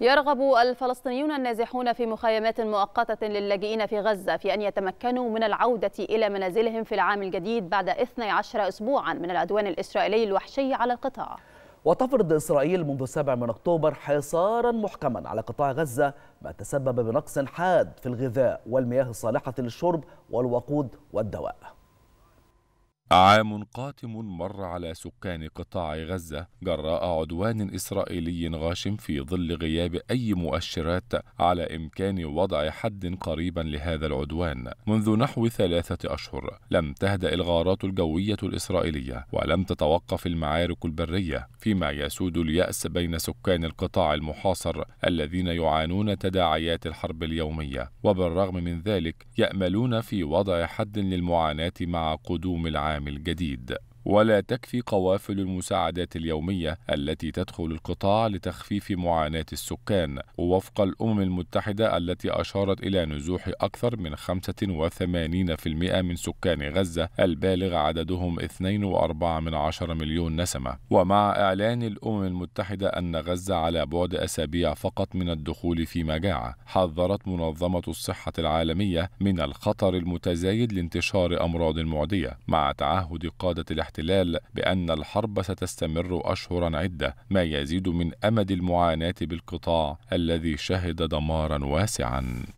يرغب الفلسطينيون النازحون في مخيمات مؤقتة للاجئين في غزة في أن يتمكنوا من العودة إلى منازلهم في العام الجديد بعد 12 أسبوعا من العدوان الإسرائيلي الوحشي على القطاع وتفرض إسرائيل منذ 7 من أكتوبر حصارا محكما على قطاع غزة ما تسبب بنقص حاد في الغذاء والمياه الصالحة للشرب والوقود والدواء عام قاتم مر على سكان قطاع غزة جراء عدوان إسرائيلي غاشم في ظل غياب أي مؤشرات على إمكان وضع حد قريبا لهذا العدوان منذ نحو ثلاثة أشهر لم تهدأ الغارات الجوية الإسرائيلية ولم تتوقف المعارك البرية فيما يسود اليأس بين سكان القطاع المحاصر الذين يعانون تداعيات الحرب اليومية وبالرغم من ذلك يأملون في وضع حد للمعاناة مع قدوم العام العام الجديد ولا تكفي قوافل المساعدات اليومية التي تدخل القطاع لتخفيف معاناة السكان ووفق الأمم المتحدة التي أشارت إلى نزوح أكثر من 85% من سكان غزة البالغ عددهم 2.4 مليون نسمة ومع إعلان الأمم المتحدة أن غزة على بعد أسابيع فقط من الدخول في مجاعة حذرت منظمة الصحة العالمية من الخطر المتزايد لانتشار أمراض معدية مع تعهد قادة الاحتلال الاحتلال بأن الحرب ستستمر أشهرا عدة ما يزيد من أمد المعاناة بالقطاع الذي شهد دمارا واسعا